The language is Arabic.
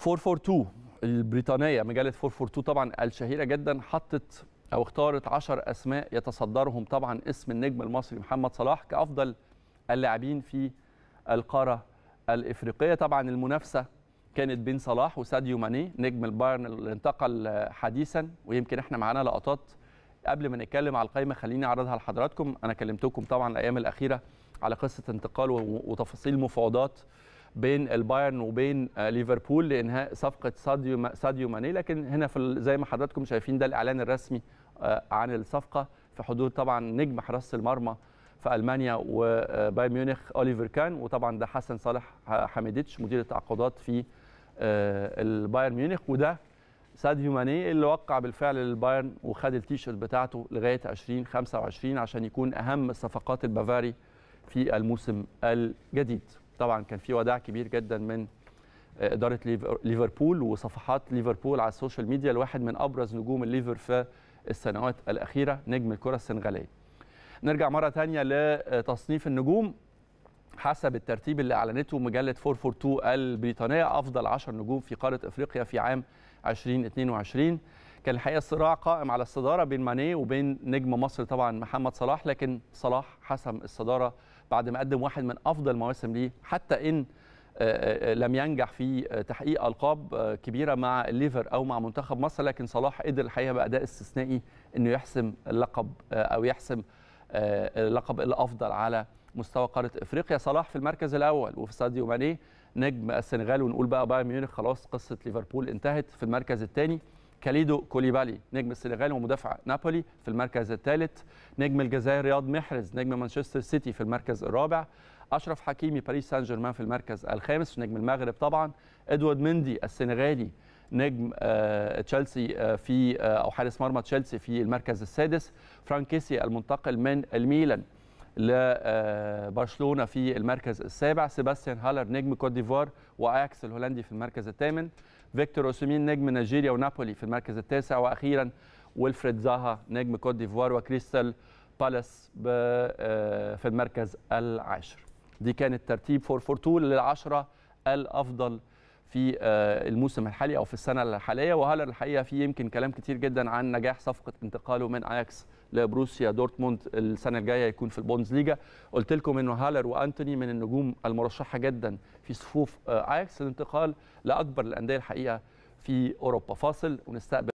442 البريطانيه مجله 442 طبعا الشهيره جدا حطت او اختارت 10 اسماء يتصدرهم طبعا اسم النجم المصري محمد صلاح كافضل اللاعبين في القاره الافريقيه طبعا المنافسه كانت بين صلاح وساديو ماني نجم البايرن اللي انتقل حديثا ويمكن احنا معانا لقطات قبل ما نتكلم على القائمه خليني اعرضها لحضراتكم انا كلمتكم طبعا الايام الاخيره على قصه انتقال وتفاصيل مفاوضات بين البايرن وبين آه، ليفربول لانهاء صفقه ساديو ساديو ماني لكن هنا في زي ما حضراتكم شايفين ده الاعلان الرسمي آه، عن الصفقه في حضور طبعا نجم حراسه المرمى في المانيا وبايرن ميونخ اوليفر كان وطبعا ده حسن صالح حميدتش مدير التعاقدات في آه، البايرن ميونخ وده ساديو ماني اللي وقع بالفعل للبايرن وخد التيشيرت بتاعته لغايه 2025 عشان يكون اهم صفقات البافاري في الموسم الجديد طبعا كان في وداع كبير جدا من آه، اداره ليفربول وصفحات ليفربول على السوشيال ميديا لواحد من ابرز نجوم الليفر في السنوات الاخيره نجم الكره السنغاليه. نرجع مره ثانيه لتصنيف النجوم حسب الترتيب اللي اعلنته مجله 442 البريطانيه افضل 10 نجوم في قاره افريقيا في عام 2022 كان الحقيقه صراع قائم على الصداره بين ماني وبين نجم مصر طبعا محمد صلاح لكن صلاح حسم الصداره بعد ما قدم واحد من افضل مواسم ليه حتى ان آه، آه، لم ينجح في آه، تحقيق القاب كبيره مع الليفر او مع منتخب مصر لكن صلاح قدر الحقيقه باداء استثنائي انه يحسم اللقب او يحسم اللقب الافضل على مستوى قاره افريقيا صلاح في المركز الاول وفي ساديو ماني نجم السنغال ونقول بقى بايرن ميونخ خلاص قصه ليفربول انتهت في المركز الثاني كاليدو كوليبالي نجم السنغال ومدافع نابولي في المركز الثالث نجم الجزائر رياض محرز نجم مانشستر سيتي في المركز الرابع اشرف حكيمي باريس سان جيرمان في المركز الخامس نجم المغرب طبعا ادوارد مندي السنغالي نجم آه، تشيلسي آه، في آه، او حارس مرمى تشيلسي في المركز السادس فرانكيسي المنتقل من الميلان لبرشلونه في المركز السابع سيباستيان هالر نجم كوت ديفوار واياكس الهولندي في المركز الثامن فيكتور اوسيمين نجم نيجيريا ونابولي في المركز التاسع واخيرا ويلفريد زاها نجم كوت ديفوار وكريستال بالاس آه، في المركز العاشر دي كانت ترتيب فور فورتول للعشرة الأفضل في آه، الموسم الحالي او في السنه الحاليه وهالر الحقيقه في يمكن كلام كتير جدا عن نجاح صفقه انتقاله من اياكس لبروسيا دورتموند السنه الجايه يكون في البونز ليجا قلت لكم انه هالر وانتوني من النجوم المرشحه جدا في صفوف اياكس آه، الانتقال لاكبر الانديه الحقيقه في اوروبا فاصل ونستقبل